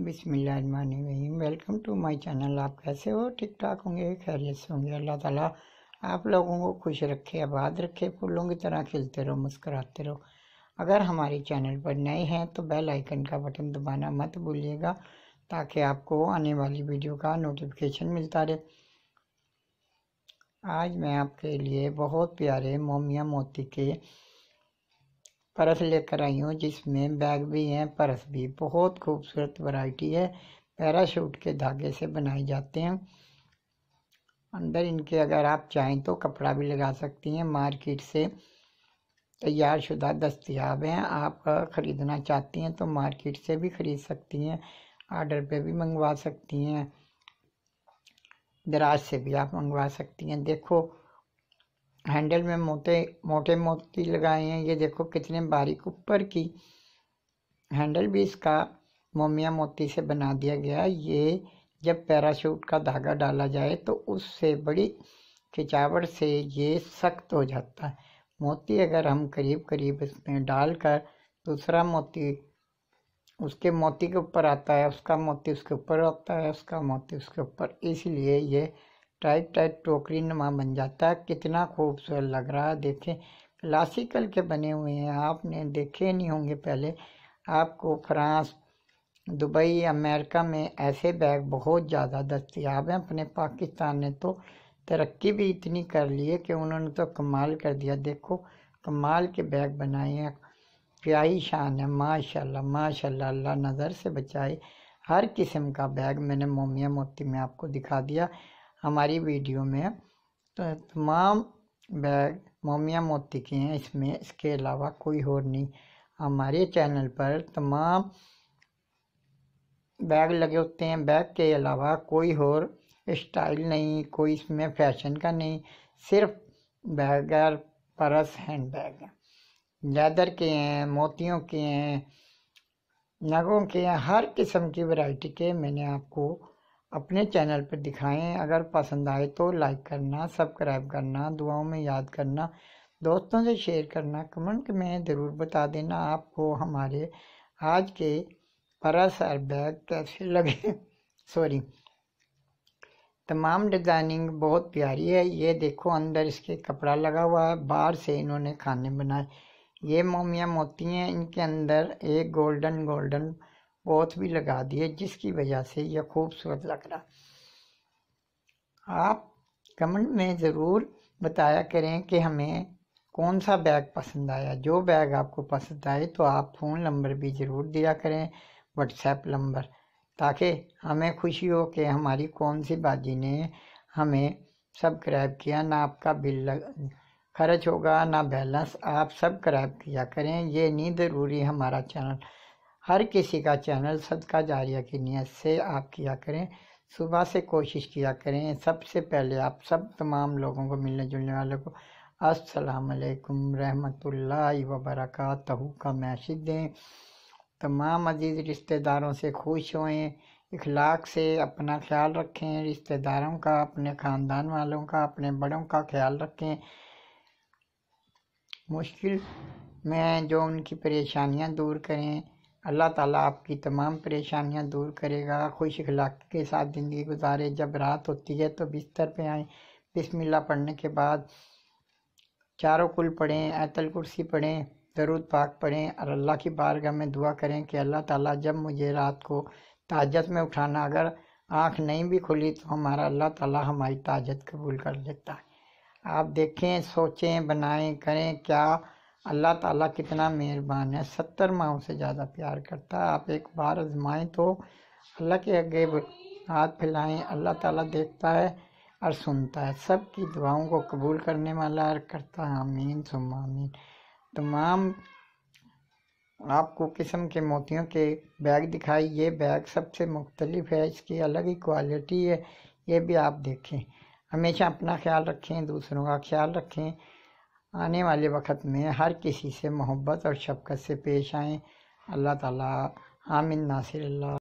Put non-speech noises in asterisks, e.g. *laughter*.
बिसमीम welcome to my channel आप कैसे हो ठीक ठाक होंगे खैरियत से होंगे अल्लाह ताला आप लोगों को खुश रखे आबाद रखे फूलों की तरह खिलते रहो मुस्कराते रहो अगर हमारे चैनल पर नए हैं तो बेल आइकन का बटन दबाना मत भूलिएगा ताकि आपको आने वाली वीडियो का नोटिफिकेशन मिलता रहे आज मैं आपके लिए बहुत प्यारे मोमिया मोती के परस लेकर आई हूँ जिसमें बैग भी हैं परस भी बहुत खूबसूरत वैरायटी है पैराशूट के धागे से बनाए जाते हैं अंदर इनके अगर आप चाहें तो कपड़ा भी लगा सकती हैं मार्केट से तैयार शुदा दस्तियाब हैं आप ख़रीदना चाहती हैं तो मार्केट से भी ख़रीद सकती हैं आर्डर पे भी मंगवा सकती हैं दराज से भी आप मंगवा सकती हैं देखो हैंडल में मोटे मोटे मोती लगाए हैं ये देखो कितने बारीक ऊपर की हैंडल भी इसका मोमिया मोती से बना दिया गया ये जब पैराशूट का धागा डाला जाए तो उससे बड़ी खिंचावट से ये सख्त हो जाता है मोती अगर हम करीब करीब इसमें डालकर दूसरा मोती उसके मोती के ऊपर आता है उसका मोती उसके ऊपर आता है उसका मोती उसके ऊपर इसलिए ये टाइट टाइट टोकरी नुमा बन जाता है कितना खूबसूरत लग रहा है देखें क्लासिकल के बने हुए हैं आपने देखे नहीं होंगे पहले आपको फ्रांस दुबई अमेरिका में ऐसे बैग बहुत ज़्यादा दस्तियाब हैं अपने पाकिस्तान ने तो तरक्की भी इतनी कर ली है कि उन्होंने तो कमाल कर दिया देखो कमाल के बैग बनाए हैं क्या ही शान है माशाल्लाह माशाल्लाह अल्लाह नज़र से बचाए हर किस्म का बैग मैंने मोमिया मोती में आपको दिखा दिया हमारी वीडियो में तो तमाम बैग मोमिया मोती के हैं इसमें इसके अलावा कोई और नहीं हमारे चैनल पर तमाम बैग लगे होते हैं बैग के अलावा कोई और स्टाइल नहीं कोई इसमें फैशन का नहीं सिर्फ बैग और परस हैंड बैग लेदर के हैं मोतियों के हैं नगों के हैं हर किस्म की वैरायटी के मैंने आपको अपने चैनल पर दिखाएं अगर पसंद आए तो लाइक करना सब्सक्राइब करना दुआओं में याद करना दोस्तों से शेयर करना कमेंट में ज़रूर बता देना आपको हमारे आज के परस और बैग कैसे लगे सॉरी *laughs* तमाम डिज़ाइनिंग बहुत प्यारी है ये देखो अंदर इसके कपड़ा लगा हुआ है बाहर से इन्होंने खाने बनाए ये मोमियाँ मोती हैं इनके अंदर एक गोल्डन गोल्डन बहुत भी लगा दिए जिसकी वजह से यह खूबसूरत लग रहा आप कमेंट में ज़रूर बताया करें कि हमें कौन सा बैग पसंद आया जो बैग आपको पसंद आए तो आप फ़ोन नंबर भी ज़रूर दिया करें व्हाट्सएप नंबर ताकि हमें खुशी हो कि हमारी कौन सी बाजी ने हमें सब्सक्राइब किया ना आपका बिल लग खर्च होगा ना बैलेंस आप सब्सक्राइब किया करें ये नहीं ज़रूरी हमारा चैनल हर किसी का चैनल सदका जारिया की नियत से आप किया करें सुबह से कोशिश किया करें सबसे पहले आप सब तमाम लोगों को मिलने जुलने वालों को असलकम रहमतुल्ला वबरक का मैसेज दें तमाम अजीज़ रिश्तेदारों से खुश होएं इखलाक से अपना ख्याल रखें रिश्तेदारों का अपने ख़ानदान वालों का अपने बड़ों का ख्याल रखें मुश्किल में जो उनकी परेशानियां दूर करें अल्लाह ताला आपकी तमाम परेशानियां दूर करेगा खुश अखलाक के साथ ज़िंदगी गुजारे जब रात होती है तो बिस्तर पे आए बिस्मिल्लाह पढ़ने के बाद चारों कुल पढ़ें ऐतल कुर्सी पढ़ें दरूद पाक पढ़ें और अल्लाह की बारगाह में दुआ करें कि अल्लाह ताला जब मुझे रात को ताजत में उठाना अगर आँख नहीं भी खुली तो हमारा अल्लाह ताला हमारी ताजत कबूल कर लेता है आप देखें सोचें बनाएँ करें क्या अल्लाह ताला कितना मेहरबान है सत्तर माओ से ज़्यादा प्यार करता है आप एक बार आजमाएं तो अल्लाह के आगे हाथ फैलाएं अल्लाह ताला देखता है और सुनता है सब की दुआओं को कबूल करने वाला और करता है आमीन सुम आमीन तमाम आपको किस्म के मोतियों के बैग दिखाई ये बैग सबसे मुख्तलिफ है इसकी अलग ही क्वालिटी है ये भी आप देखें हमेशा अपना ख्याल रखें दूसरों का ख्याल रखें आने वाले वक्त में हर किसी से मोहब्बत और शफ़क़त से पेश आएँ अल्लाह ताला आमिन नासिर